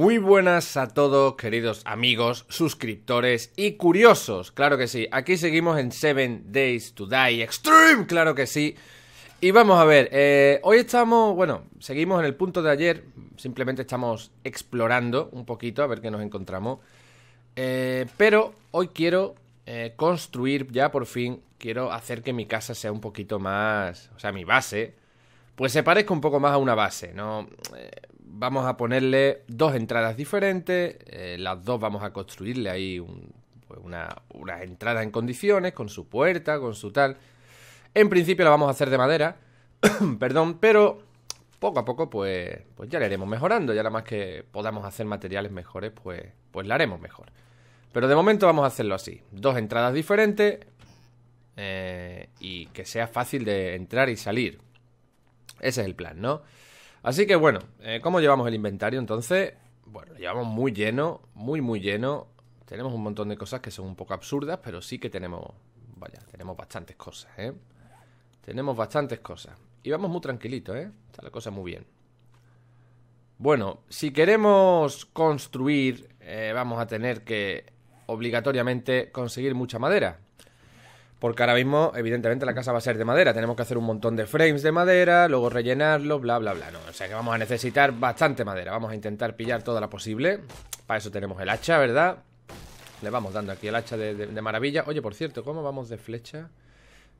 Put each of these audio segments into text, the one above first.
Muy buenas a todos, queridos amigos, suscriptores y curiosos. Claro que sí, aquí seguimos en 7 Days to Die Extreme, claro que sí. Y vamos a ver, eh, hoy estamos, bueno, seguimos en el punto de ayer, simplemente estamos explorando un poquito a ver qué nos encontramos. Eh, pero hoy quiero eh, construir ya por fin, quiero hacer que mi casa sea un poquito más, o sea, mi base, pues se parezca un poco más a una base, ¿no? vamos a ponerle dos entradas diferentes, eh, las dos vamos a construirle ahí pues unas entradas una, entrada en condiciones, con su puerta, con su tal. En principio la vamos a hacer de madera, perdón, pero poco a poco pues, pues, ya la iremos mejorando, ya nada más que podamos hacer materiales mejores, pues, pues la haremos mejor. Pero de momento vamos a hacerlo así, dos entradas diferentes eh, y que sea fácil de entrar y salir. Ese es el plan, ¿no? Así que bueno, eh, ¿cómo llevamos el inventario entonces? Bueno, llevamos muy lleno, muy, muy lleno. Tenemos un montón de cosas que son un poco absurdas, pero sí que tenemos, vaya, tenemos bastantes cosas, ¿eh? Tenemos bastantes cosas. Y vamos muy tranquilitos, ¿eh? Está la cosa muy bien. Bueno, si queremos construir, eh, vamos a tener que obligatoriamente conseguir mucha madera. Porque ahora mismo, evidentemente, la casa va a ser de madera. Tenemos que hacer un montón de frames de madera, luego rellenarlo, bla, bla, bla. No, o sea que vamos a necesitar bastante madera. Vamos a intentar pillar toda la posible. Para eso tenemos el hacha, ¿verdad? Le vamos dando aquí el hacha de, maravilla. Oye, por cierto, ¿cómo vamos de flecha?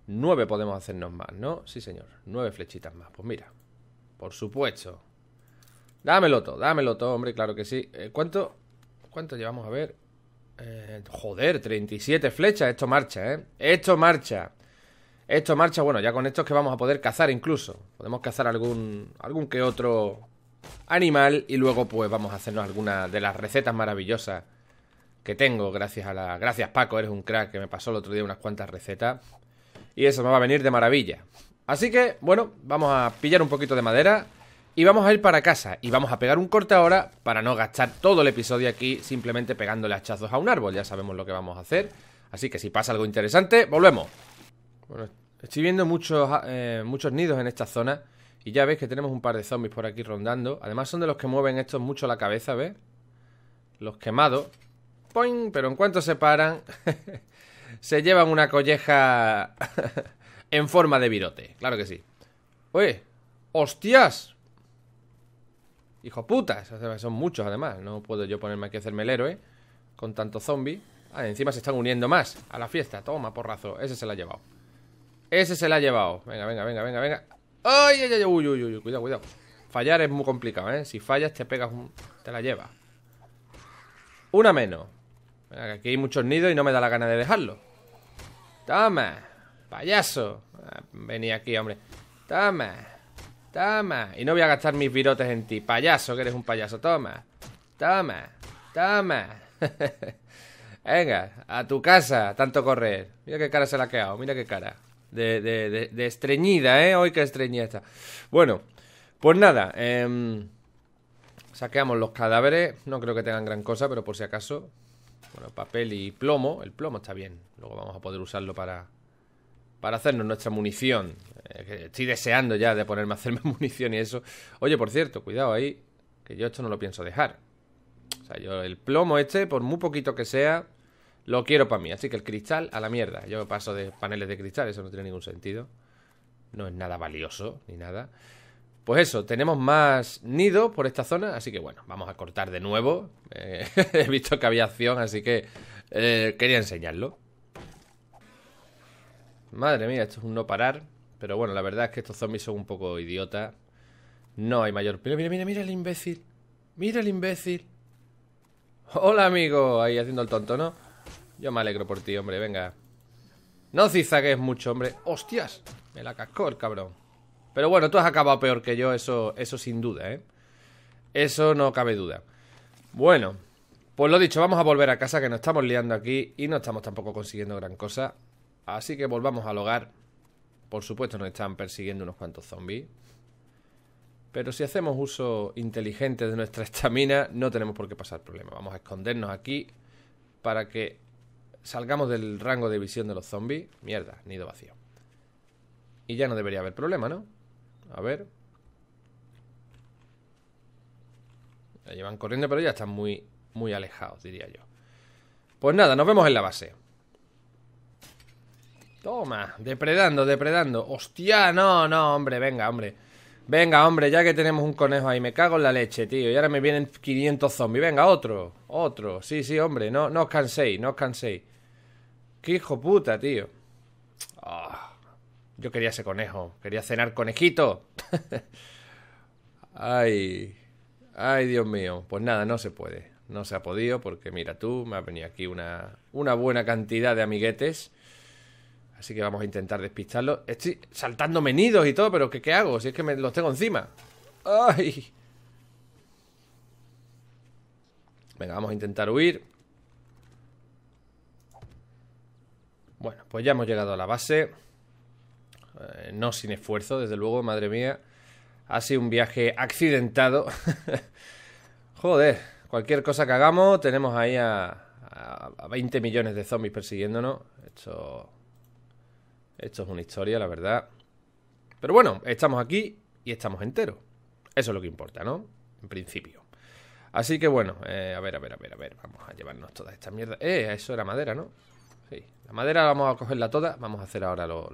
Nueve podemos hacernos más, ¿no? Sí, señor. Nueve flechitas más. Pues mira. Por supuesto. Dámelo todo, dámelo todo, hombre, claro que sí. Eh, ¿Cuánto? ¿Cuánto llevamos? A ver. Eh, joder, 37 flechas. Esto marcha, ¿eh? Esto marcha. Esto marcha, bueno, ya con esto es que vamos a poder cazar incluso. Podemos cazar algún, algún que otro animal y luego pues vamos a hacernos alguna de las recetas maravillosas que tengo gracias a la... Gracias Paco, eres un crack que me pasó el otro día unas cuantas recetas. Y eso me va a venir de maravilla. Así que, bueno, vamos a pillar un poquito de madera y vamos a ir para casa y vamos a pegar un corte ahora para no gastar todo el episodio aquí simplemente pegándole hachazos a un árbol. Ya sabemos lo que vamos a hacer. Así que si pasa algo interesante, volvemos. Bueno, estoy viendo muchos, ah, eh, muchos nidos en esta zona y ya veis que tenemos un par de zombies por aquí rondando. Además son de los que mueven estos mucho la cabeza, ¿ves? Los quemados. ¡Poing! Pero en cuanto se paran, se llevan una colleja en forma de virote. Claro que sí. Oye, hostias. Hijo putas, son muchos además. No puedo yo ponerme aquí a hacerme el héroe con tantos zombies. Ah, encima se están uniendo más a la fiesta. Toma, porrazo. Ese se la ha llevado. Ese se la ha llevado. Venga, venga, venga, venga, venga. ¡Ay, ay, ay! Uy, uy, uy, cuidado, cuidado. Fallar es muy complicado, ¿eh? Si fallas, te pegas un... Te la lleva Una menos. aquí hay muchos nidos y no me da la gana de dejarlo. Toma. Payaso. Ah, Vení aquí, hombre. Toma. Toma. Y no voy a gastar mis virotes en ti. Payaso, que eres un payaso. Toma. Toma. Toma. Venga, a tu casa. Tanto correr. Mira qué cara se la ha quedado. Mira qué cara. De, de, de, estreñida, ¿eh? Hoy qué estreñida está. Bueno, pues nada. Em, saqueamos los cadáveres. No creo que tengan gran cosa, pero por si acaso. Bueno, papel y plomo. El plomo está bien. Luego vamos a poder usarlo para... Para hacernos nuestra munición eh, estoy deseando ya de ponerme a hacerme munición y eso. Oye, por cierto, cuidado ahí, que yo esto no lo pienso dejar. O sea, yo el plomo este, por muy poquito que sea, lo quiero para mí. Así que el cristal a la mierda. Yo paso de paneles de cristal, eso no tiene ningún sentido. No es nada valioso ni nada. Pues eso, tenemos más nidos por esta zona, así que bueno, vamos a cortar de nuevo. Eh, he visto que había acción, así que eh, quería enseñarlo. Madre mía, esto es un no parar. Pero bueno, la verdad es que estos zombies son un poco idiotas. No hay mayor... Mira, mira, mira, mira el imbécil. Mira el imbécil. Hola, amigo. Ahí haciendo el tonto, ¿no? Yo me alegro por ti, hombre. Venga. No cizagues mucho, hombre. ¡Hostias! Me la cascó el cabrón. Pero bueno, tú has acabado peor que yo. Eso, eso sin duda, ¿eh? Eso no cabe duda. Bueno. Pues lo dicho, vamos a volver a casa que nos estamos liando aquí y no estamos tampoco consiguiendo gran cosa. Así que volvamos al hogar. Por supuesto nos están persiguiendo unos cuantos zombies. Pero si hacemos uso inteligente de nuestra estamina, no tenemos por qué pasar problema. Vamos a escondernos aquí para que salgamos del rango de visión de los zombies. Mierda, nido vacío. Y ya no debería haber problema, ¿no? A ver. La llevan corriendo, pero ya están muy, muy alejados, diría yo. Pues nada, nos vemos en la base. Toma, depredando, depredando. Hostia, no, no, hombre, venga, hombre. Venga, hombre, ya que tenemos un conejo ahí, me cago en la leche, tío. Y ahora me vienen 500 zombies. Venga, otro, otro. Sí, sí, hombre, no, no os canséis, no os canséis. Qué hijo puta, tío. Ah, yo quería ese conejo, quería cenar conejito. ay, ay, Dios mío. Pues nada, no se puede. No se ha podido porque, mira tú, me ha venido aquí una, una buena cantidad de amiguetes. Así que vamos a intentar despistarlo. Estoy saltando menidos y todo, pero ¿qué, hago? Si es que me los tengo encima. ¡Ay! Venga, vamos a intentar huir. Bueno, pues ya hemos llegado a la base. Eh, no sin esfuerzo, desde luego, madre mía. Ha sido un viaje accidentado. Joder, cualquier cosa que hagamos, tenemos ahí a, a 20 millones de zombies persiguiéndonos. Esto esto es una historia, la verdad. Pero bueno, estamos aquí y estamos enteros. Eso es lo que importa, ¿no? En principio. Así que bueno, eh, a ver, a ver, a ver, a ver. Vamos a llevarnos toda esta mierda. Eh, eso era madera, ¿no? Sí. La madera vamos a cogerla toda. Vamos a hacer ahora los,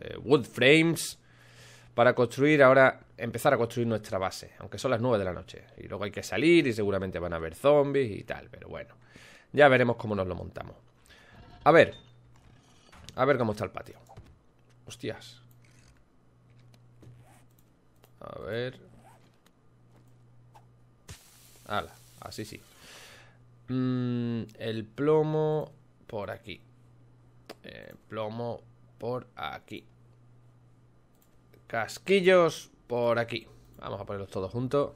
eh, wood frames para construir ahora, empezar a construir nuestra base, aunque son las 9 de la noche. Y luego hay que salir y seguramente van a haber zombies y tal, pero bueno, ya veremos cómo nos lo montamos. A ver, a ver cómo está el patio. Hostias. A ver. ¡Hala! así sí. Mm, el plomo por aquí. El eh, plomo por aquí. Casquillos por aquí. Vamos a ponerlos todos juntos.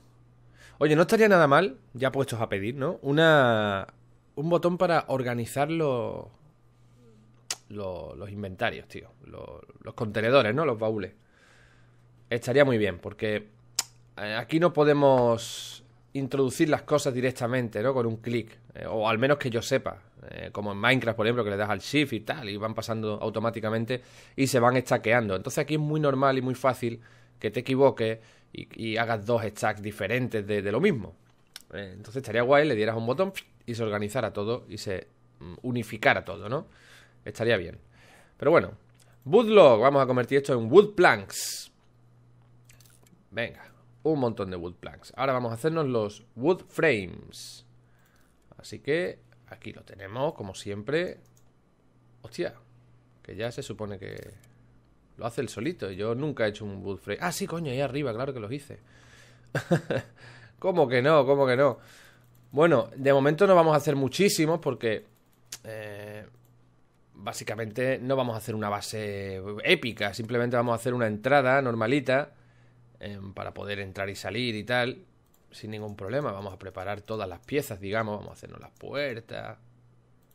Oye, no estaría nada mal, ya puestos a pedir, ¿no? Una. Un botón para organizarlo los inventarios, tío. los contenedores, ¿no? Los baúles. Estaría muy bien, porque eh, aquí no podemos introducir las cosas directamente, ¿no? Con un clic. Eh, o al menos que yo sepa. Eh, como en Minecraft, por ejemplo, que le das al shift y tal, y van pasando automáticamente y se van estaqueando. Entonces aquí es muy normal y muy fácil que te equivoques y, hagas dos stacks diferentes de, lo mismo. entonces estaría guay, le dieras un botón y se organizara todo y se mm, unificara todo, ¿no? Estaría bien. Pero bueno. Woodlog. Vamos a convertir esto en wood planks. Venga. Un montón de wood planks. Ahora vamos a hacernos los wood frames. Así que aquí lo tenemos, como siempre. Hostia. Que ya se supone que lo hace el solito. Yo nunca he hecho un wood frame. Ah, sí, coño, ahí arriba, claro que los hice. ¿Cómo que no? ¿Cómo que no? Bueno, de momento no vamos a hacer muchísimos porque básicamente no vamos a hacer una base épica, simplemente vamos a hacer una entrada normalita em, para poder entrar y salir y tal, sin ningún problema. Vamos a preparar todas las piezas, digamos, vamos a hacernos las puertas,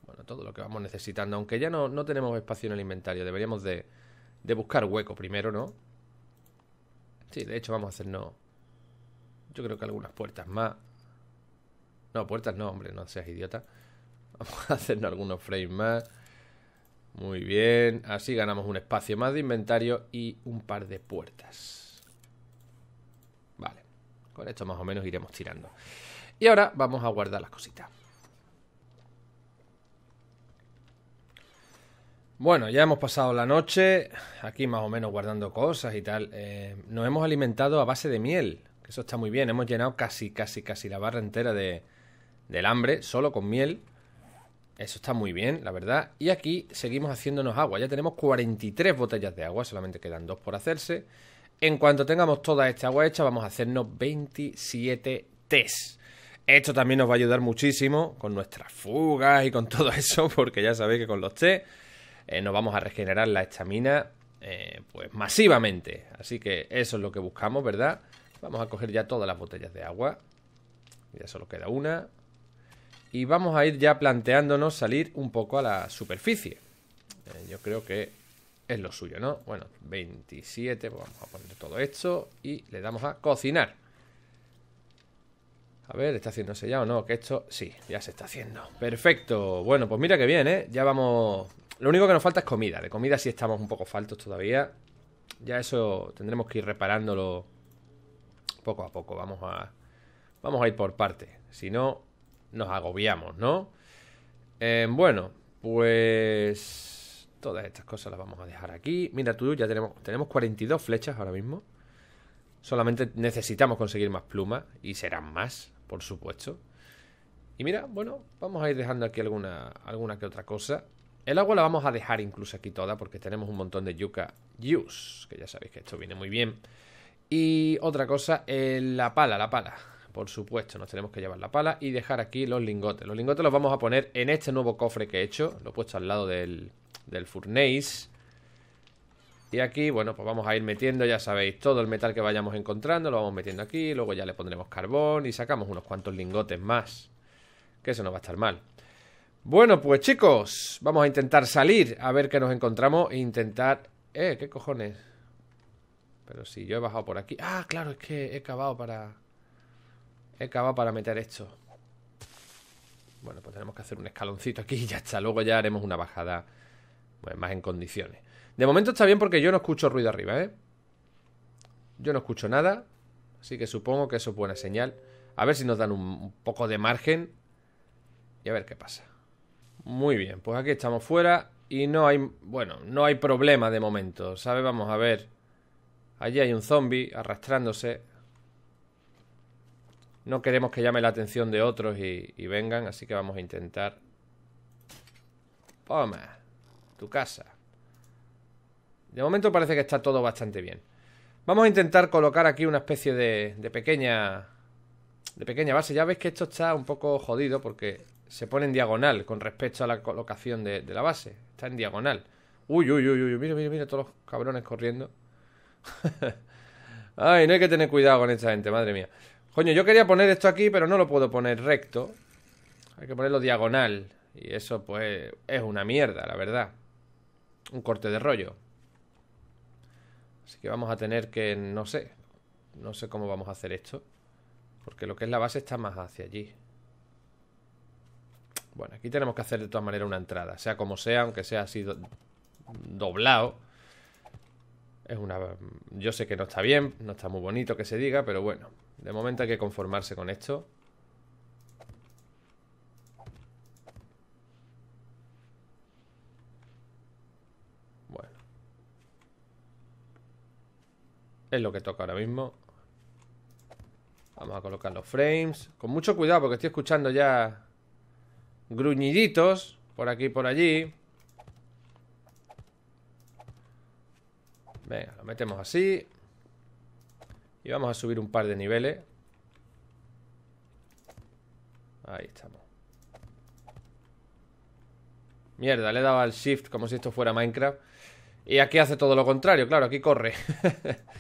bueno, todo lo que vamos necesitando, aunque ya no, no tenemos espacio en el inventario, deberíamos de, de buscar hueco primero, ¿no? Sí, de hecho vamos a hacernos, yo creo que algunas puertas más. No, puertas no, hombre, no seas idiota. Vamos a hacernos algunos frames más. Muy bien, así ganamos un espacio más de inventario y un par de puertas. Vale, con esto más o menos iremos tirando. Y ahora vamos a guardar las cositas. Bueno, ya hemos pasado la noche aquí más o menos guardando cosas y tal. Eh, nos hemos alimentado a base de miel, que eso está muy bien. Hemos llenado casi, casi, casi la barra entera de, del hambre, solo con miel. Eso está muy bien, la verdad. Y aquí seguimos haciéndonos agua. Ya tenemos 43 botellas de agua, solamente quedan dos por hacerse. En cuanto tengamos toda esta agua hecha, vamos a hacernos 27 test. Esto también nos va a ayudar muchísimo con nuestras fugas y con todo eso, porque ya sabéis que con los test eh, nos vamos a regenerar la estamina eh, pues masivamente. Así que eso es lo que buscamos, ¿verdad? Vamos a coger ya todas las botellas de agua. Ya solo queda una y vamos a ir ya planteándonos salir un poco a la superficie. Eh, yo creo que es lo suyo, ¿no? Bueno, 27, pues vamos a poner todo esto y le damos a cocinar. A ver, ¿está haciéndose ya o no? Que esto, sí, ya se está haciendo. Perfecto. Bueno, pues mira que bien, ¿eh? Ya vamos... Lo único que nos falta es comida. De comida sí estamos un poco faltos todavía. Ya eso tendremos que ir reparándolo poco a poco. Vamos a... Vamos a ir por parte. Si no, nos agobiamos, ¿no? Eh, bueno, pues todas estas cosas las vamos a dejar aquí. Mira tú, ya tenemos, tenemos 42 flechas ahora mismo. Solamente necesitamos conseguir más plumas y serán más, por supuesto. Y mira, bueno, vamos a ir dejando aquí alguna, alguna que otra cosa. El agua la vamos a dejar incluso aquí toda porque tenemos un montón de yuca juice, que ya sabéis que esto viene muy bien. Y otra cosa, eh, la pala, la pala. Por supuesto, nos tenemos que llevar la pala y dejar aquí los lingotes. Los lingotes los vamos a poner en este nuevo cofre que he hecho. Lo he puesto al lado del, del furnace. Y aquí, bueno, pues vamos a ir metiendo, ya sabéis, todo el metal que vayamos encontrando, lo vamos metiendo aquí, luego ya le pondremos carbón y sacamos unos cuantos lingotes más, que eso no va a estar mal. Bueno, pues chicos, vamos a intentar salir a ver qué nos encontramos e intentar... Eh, ¿qué cojones? Pero si yo he bajado por aquí... Ah, claro, es que he cavado para... He para meter esto. Bueno, pues tenemos que hacer un escaloncito aquí y ya está. Luego ya haremos una bajada pues, más en condiciones. De momento está bien porque yo no escucho ruido arriba, ¿eh? Yo no escucho nada. Así que supongo que eso es buena señal. A ver si nos dan un, un poco de margen. Y a ver qué pasa. Muy bien, pues aquí estamos fuera. Y no hay... Bueno, no hay problema de momento, ¿sabes? Vamos a ver. Allí hay un zombie arrastrándose. No queremos que llame la atención de otros y, vengan, así que vamos a intentar... Toma, tu casa. De momento parece que está todo bastante bien. Vamos a intentar colocar aquí una especie de, pequeña... De pequeña base. Ya veis que esto está un poco jodido porque se pone en diagonal con respecto a la colocación de, de la base. Está en diagonal. Uy, uy, uy, uy, mira, mira, mira, todos los cabrones corriendo. Ay, no hay que tener cuidado con esta gente, madre mía. Coño, yo quería poner esto aquí, pero no lo puedo poner recto. Hay que ponerlo diagonal. Y eso, pues, es una mierda, la verdad. Un corte de rollo. Así que vamos a tener que, no sé. No sé cómo vamos a hacer esto. Porque lo que es la base está más hacia allí. Bueno, aquí tenemos que hacer de todas maneras una entrada. Sea como sea, aunque sea así doblado. Es una... Yo sé que no está bien, no está muy bonito que se diga, pero bueno. De momento hay que conformarse con esto. Bueno. Es lo que toca ahora mismo. Vamos a colocar los frames. Con mucho cuidado porque estoy escuchando ya gruñiditos por aquí y por allí. Venga, lo metemos así. Y vamos a subir un par de niveles Ahí estamos Mierda, le he dado al shift como si esto fuera Minecraft Y aquí hace todo lo contrario, claro, aquí corre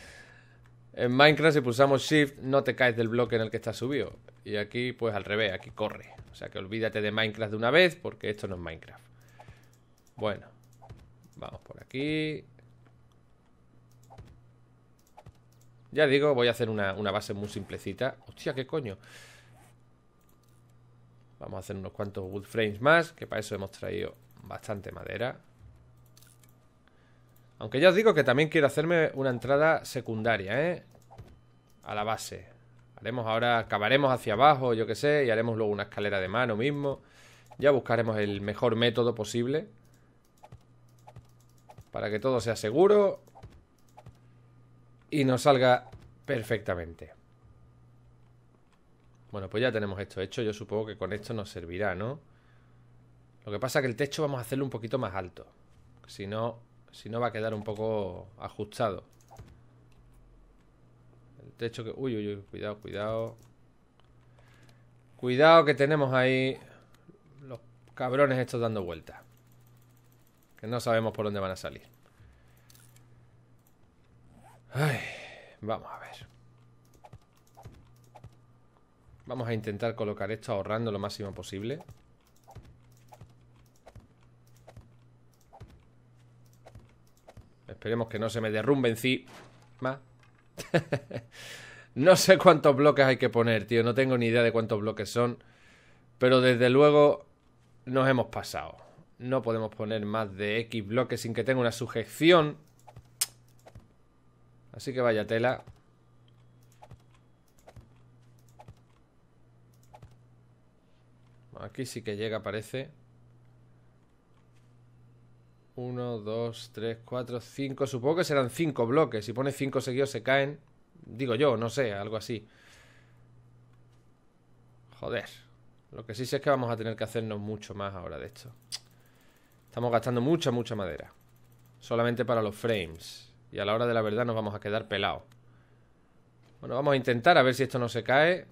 En Minecraft si pulsamos Shift no te caes del bloque en el que estás subido. Y aquí pues al revés, aquí corre. O sea que olvídate de Minecraft de una vez porque esto no es Minecraft. Bueno, vamos por aquí. Ya digo, voy a hacer una, base muy simplecita. Hostia, qué coño. Vamos a hacer unos cuantos wood frames más, que para eso hemos traído bastante madera. Aunque ya os digo que también quiero hacerme una entrada secundaria, ¿eh? A la base. Haremos ahora, acabaremos hacia abajo, yo qué sé, y haremos luego una escalera de mano mismo. Ya buscaremos el mejor método posible. Para que todo sea seguro y nos salga perfectamente. Bueno, pues ya tenemos esto hecho. Yo supongo que con esto nos servirá, ¿no? Lo que pasa es que el techo vamos a hacerlo un poquito más alto. Si no, si no va a quedar un poco ajustado. El techo que... Uy, uy, uy, cuidado, cuidado. Cuidado que tenemos ahí los cabrones estos dando vueltas. Que no sabemos por dónde van a salir vamos a ver. Vamos a intentar colocar esto ahorrando lo máximo posible. Esperemos que no se me derrumbe en encima. no sé cuántos bloques hay que poner, tío. No tengo ni idea de cuántos bloques son. Pero desde luego nos hemos pasado. No podemos poner más de X bloques sin que tenga una sujeción Así que vaya tela. Aquí sí que llega, parece. Uno, dos, tres, cuatro, cinco. Supongo que serán cinco bloques. Si pone cinco seguidos se caen. Digo yo, no sé, algo así. Joder. Lo que sí sé es que vamos a tener que hacernos mucho más ahora de esto. Estamos gastando mucha, mucha madera. Solamente para los frames. Y a la hora de la verdad nos vamos a quedar pelados. Bueno, vamos a intentar a ver si esto no se cae.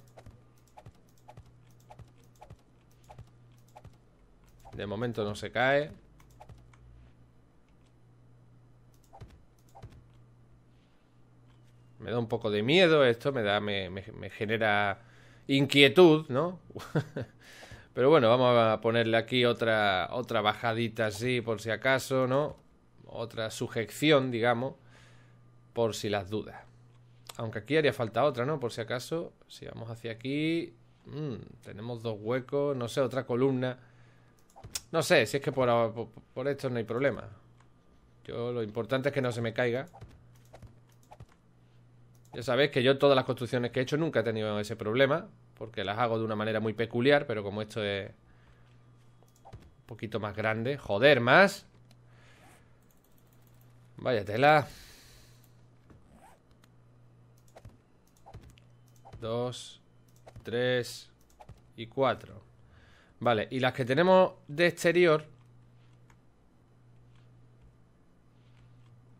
De momento no se cae. Me da un poco de miedo esto, me da, me, genera inquietud, ¿no? Pero bueno, vamos a ponerle aquí otra, otra bajadita así, por si acaso, ¿no? Otra sujeción, digamos por si las dudas. Aunque aquí haría falta otra, ¿no? Por si acaso, si vamos hacia aquí, mm, tenemos dos huecos, no sé, otra columna. No sé, si es que por, por, esto no hay problema. Yo lo importante es que no se me caiga. Ya sabéis que yo todas las construcciones que he hecho nunca he tenido ese problema, porque las hago de una manera muy peculiar, pero como esto es un poquito más grande, joder, más. Vaya tela. 2, 3 y 4. Vale, y las que tenemos de exterior.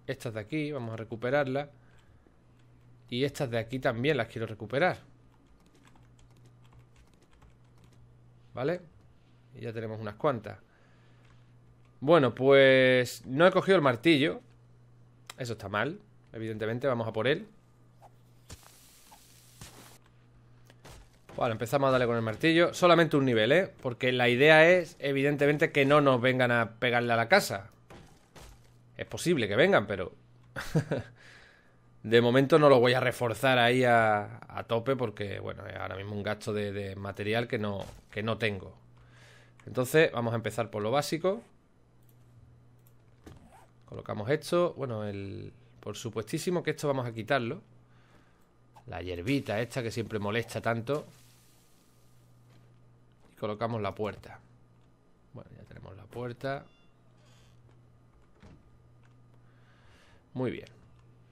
Estas de aquí, vamos a recuperarlas. Y estas de aquí también las quiero recuperar. ¿Vale? Y ya tenemos unas cuantas. Bueno, pues no he cogido el martillo. Eso está mal. Evidentemente, vamos a por él. Vale, empezamos a darle con el martillo. Solamente un nivel, ¿eh? Porque la idea es, evidentemente, que no nos vengan a pegarle a la casa. Es posible que vengan, pero... de momento no lo voy a reforzar ahí a, tope porque, bueno, es ahora mismo un gasto de, material que no, que no tengo. Entonces, vamos a empezar por lo básico. Colocamos esto. Bueno, el... Por supuestísimo que esto vamos a quitarlo. La hierbita esta que siempre molesta tanto colocamos la puerta. Bueno, ya tenemos la puerta. Muy bien.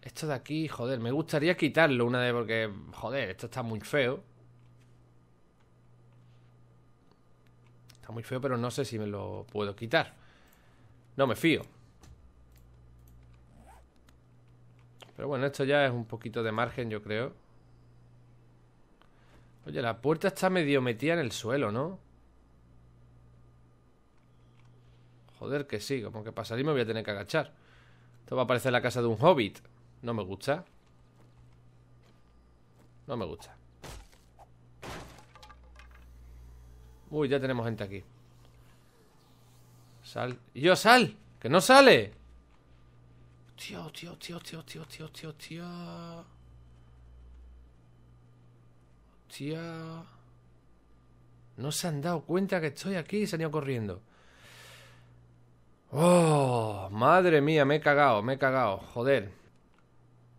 Esto de aquí, joder, me gustaría quitarlo una vez porque, joder, esto está muy feo. Está muy feo, pero no sé si me lo puedo quitar. No me fío. Pero bueno, esto ya es un poquito de margen, yo creo. Oye, la puerta está medio metida en el suelo, ¿no? Joder, que sí, como que pasaría me voy a tener que agachar. Esto va a parecer la casa de un hobbit. No me gusta. No me gusta. Uy, ya tenemos gente aquí. Sal. yo, sal! ¡Que no sale! Tío, tío, tío, tío, tío, tío, tío, tío. Hostia. No se han dado cuenta que estoy aquí y se han ido corriendo. ¡Oh! Madre mía, me he cagado, me he cagado. Joder.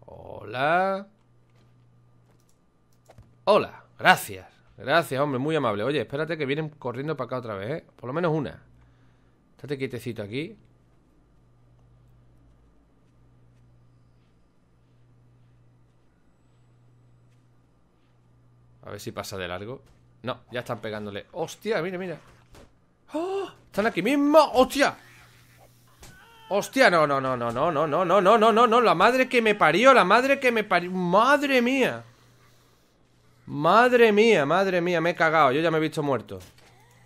Hola. Hola, gracias. Gracias, hombre, muy amable. Oye, espérate que vienen corriendo para acá otra vez, eh. Por lo menos una. Estate quietecito aquí. A ver si pasa de largo No, ya están pegándole ¡Hostia! Mira, mira ¡Están aquí mismo! ¡Hostia! ¡Hostia! No, no, no, no, no, no, no, no, no, no, no, no La madre que me parió, la madre que me parió ¡Madre mía! Madre mía, madre mía, me he cagado Yo ya me he visto muerto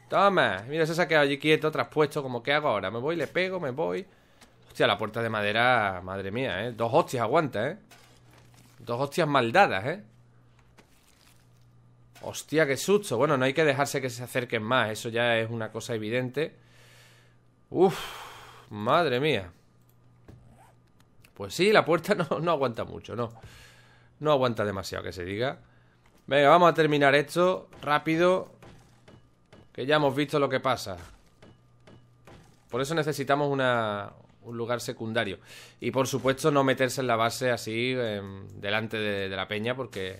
Toma, mira, se ha quedado allí quieto, traspuesto Como, ¿qué hago ahora? Me voy, le pego, me voy Hostia, la puerta de madera, madre mía, ¿eh? Dos hostias aguanta, ¿eh? Dos hostias maldadas, ¿eh? Hostia, qué susto. Bueno, no hay que dejarse que se acerquen más. Eso ya es una cosa evidente. Uf, madre mía. Pues sí, la puerta no, aguanta mucho, no. No aguanta demasiado que se diga. Venga, vamos a terminar esto rápido. Que ya hemos visto lo que pasa. Por eso necesitamos un lugar secundario. Y por supuesto no meterse en la base así em, delante de la peña porque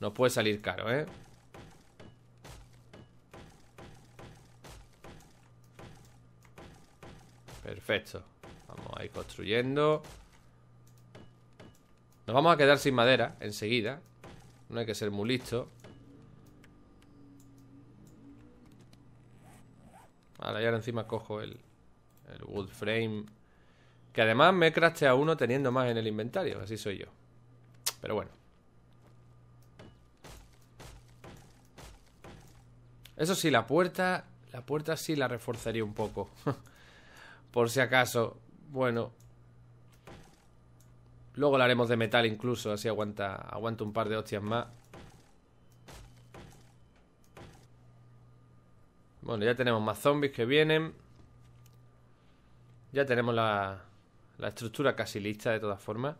no puede salir caro, ¿eh? Perfecto. Vamos a ir construyendo. Nos vamos a quedar sin madera enseguida. No hay que ser muy listo. Vale, y ahora encima cojo el, el wood frame. Que además me he a uno teniendo más en el inventario. Así soy yo. Pero bueno. Eso sí, la puerta. La puerta sí la reforzaría un poco. Por si acaso. Bueno. Luego la haremos de metal incluso. Así aguanta, aguanta un par de hostias más. Bueno, ya tenemos más zombies que vienen. Ya tenemos la, la estructura casi lista de todas formas.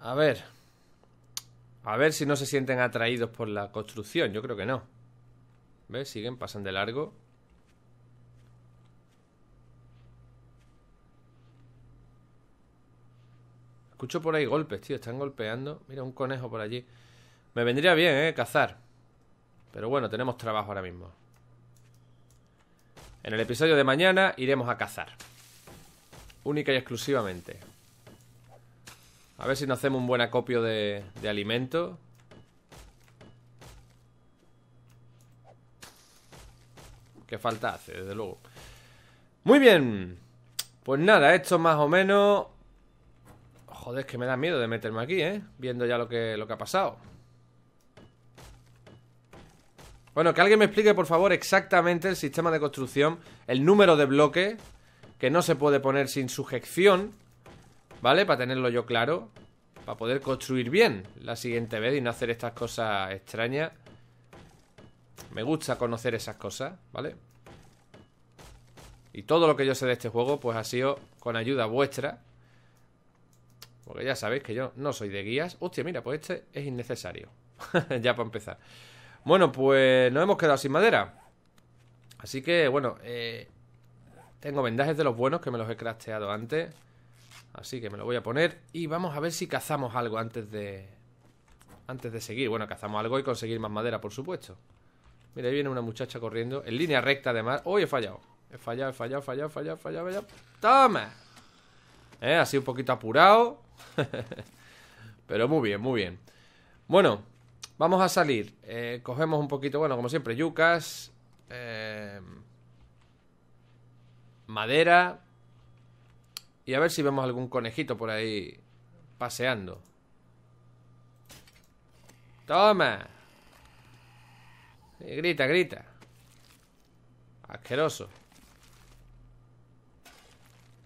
A ver. A ver si no se sienten atraídos por la construcción. Yo creo que no. ¿Ves? Siguen, pasan de largo. Escucho por ahí golpes, tío. Están golpeando. Mira, un conejo por allí. Me vendría bien, ¿eh? Cazar. Pero bueno, tenemos trabajo ahora mismo. En el episodio de mañana iremos a cazar. Única y exclusivamente. A ver si nos hacemos un buen acopio de, de alimento. Que falta hace, desde luego. Muy bien. Pues nada, esto más o menos... Joder, es que me da miedo de meterme aquí, ¿eh? Viendo ya lo que, lo que ha pasado. Bueno, que alguien me explique, por favor, exactamente el sistema de construcción, el número de bloques que no se puede poner sin sujeción ¿Vale? Para tenerlo yo claro. Para poder construir bien la siguiente vez y no hacer estas cosas extrañas. Me gusta conocer esas cosas, ¿vale? Y todo lo que yo sé de este juego, pues ha sido con ayuda vuestra. Porque ya sabéis que yo no soy de guías. Hostia, mira, pues este es innecesario. ya para empezar. Bueno, pues nos hemos quedado sin madera. Así que, bueno, eh, tengo vendajes de los buenos que me los he crafteado antes. Así que me lo voy a poner y vamos a ver si cazamos algo antes de... Antes de seguir. Bueno, cazamos algo y conseguir más madera, por supuesto. Mira, ahí viene una muchacha corriendo. En línea recta, además. ¡Uy, he fallado! He fallado, he fallado, he fallado, he fallado, he fallado, fallado. ¡Toma! ¿Eh? Así un poquito apurado. Pero muy bien, muy bien. Bueno, vamos a salir. Eh, cogemos un poquito, bueno, como siempre, yucas. Eh, madera. Y a ver si vemos algún conejito por ahí paseando. ¡Toma! grita, grita. Asqueroso.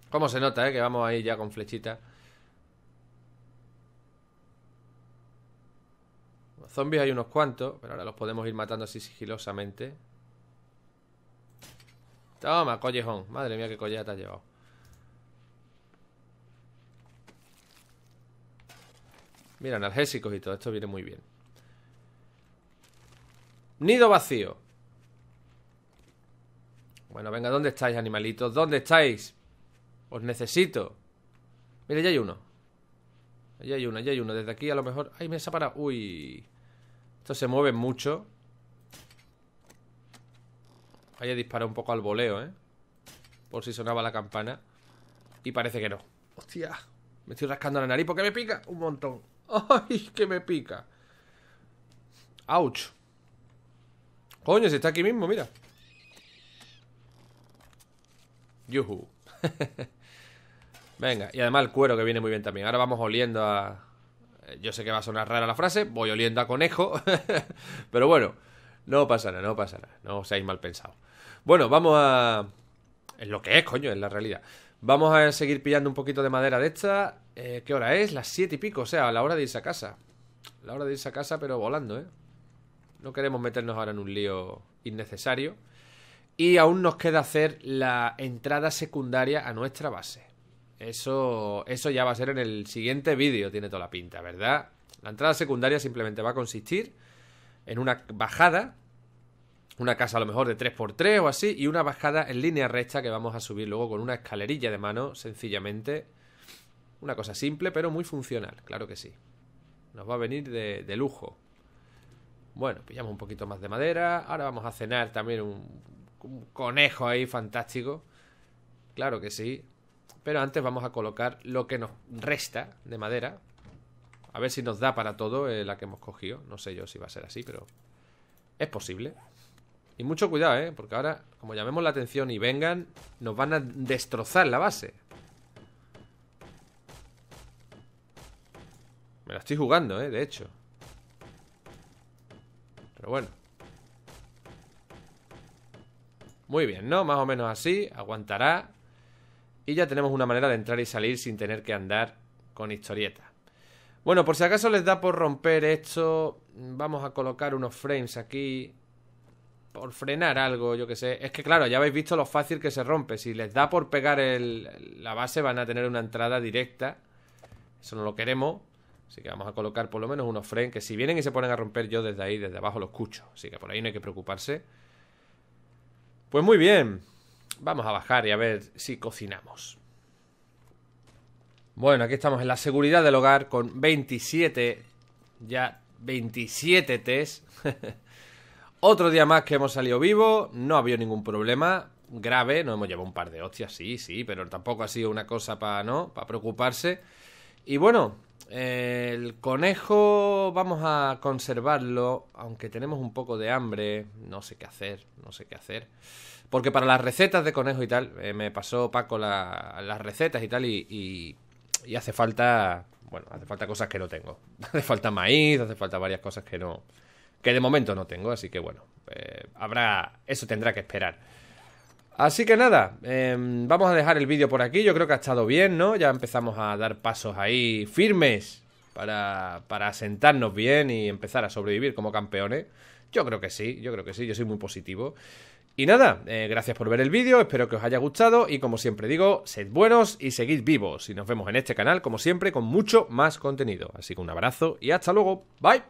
Cómo se nota, ¿eh? Que vamos ahí ya con flechita. Los zombies hay unos cuantos, pero ahora los podemos ir matando así sigilosamente. Toma, collejón. Madre mía, qué colleta te has llevado. Mira, analgésicos y todo esto viene muy bien. Nido vacío. Bueno, venga, ¿dónde estáis, animalitos? ¿Dónde estáis? Os necesito. Mira, ya hay uno. Ya hay uno, ya hay uno. Desde aquí a lo mejor... ¡Ay, me he separado, ¡Uy! Esto se mueve mucho. Ahí he disparado un poco al voleo, ¿eh? Por si sonaba la campana. Y parece que no. ¡Hostia! Me estoy rascando la nariz porque me pica un montón. ¡Ay, que me pica! ¡Auch! Coño, si está aquí mismo, mira. Yuhu. Venga, y además el cuero que viene muy bien también. Ahora vamos oliendo a... Eh, yo sé que va a sonar rara la frase, voy oliendo a conejo. Pero bueno, no pasa nada, no pasa nada. No seáis mal pensados. Bueno, vamos a... Es lo que es, coño, es la realidad. Vamos a seguir pillando un poquito de madera de esta. Eh, ¿Qué hora es? Las siete y pico, o sea, a la hora de irse a casa. La hora de irse a casa, pero volando, ¿eh? No queremos meternos ahora en un lío innecesario. Y aún nos queda hacer la entrada secundaria a nuestra base. Eso, eso ya va a ser en el siguiente vídeo, tiene toda la pinta, ¿verdad? La entrada secundaria simplemente va a consistir en una bajada, una casa a lo mejor de 3x3 o así, y una bajada en línea recta que vamos a subir luego con una escalerilla de mano, sencillamente una cosa simple pero muy funcional, claro que sí. Nos va a venir de, lujo. Bueno, pillamos un poquito más de madera. Ahora vamos a cenar también un, conejo ahí fantástico. Claro que sí. Pero antes vamos a colocar lo que nos resta de madera. A ver si nos da para todo eh, la que hemos cogido. No sé yo si va a ser así, pero es posible. Y mucho cuidado, ¿eh? Porque ahora, como llamemos la atención y vengan, nos van a destrozar la base. Me estoy jugando, eh, de hecho Pero bueno Muy bien, ¿no? Más o menos así Aguantará Y ya tenemos una manera de entrar y salir sin tener que andar con historieta Bueno, por si acaso les da por romper esto Vamos a colocar unos frames aquí por frenar algo, yo que sé. Es que claro, ya habéis visto lo fácil que se rompe. Si les da por pegar la base van a tener una entrada directa. Eso no lo queremos. Así que vamos a colocar por lo menos unos frames que si vienen y se ponen a romper yo desde ahí, desde abajo los escucho. Así que por ahí no hay que preocuparse. Pues muy bien. Vamos a bajar y a ver si cocinamos. Bueno, aquí estamos en la seguridad del hogar con 27, ya 27 test. Otro día más que hemos salido vivo, no ha habido ningún problema grave, nos hemos llevado un par de hostias, sí, sí, pero tampoco ha sido una cosa para no, para preocuparse. Y bueno, el conejo vamos a conservarlo, aunque tenemos un poco de hambre, no sé qué hacer, no sé qué hacer. Porque para las recetas de conejo y tal, eh, me pasó Paco las recetas y tal, y, hace falta, bueno, hace falta cosas que no tengo. hace falta maíz, hace falta varias cosas que no, que de momento no tengo, así que bueno, eh, habrá, eso tendrá que esperar. Así que nada, em, vamos a dejar el vídeo por aquí. Yo creo que ha estado bien, ¿no? Ya empezamos a dar pasos ahí firmes para, para bien y empezar a sobrevivir como campeones. Yo creo que sí, yo creo que sí, yo soy muy positivo. Y nada, eh, gracias por ver el vídeo, espero que os haya gustado y como siempre digo, sed buenos y seguid vivos. Y nos vemos en este canal, como siempre, con mucho más contenido. Así que un abrazo y hasta luego. Bye.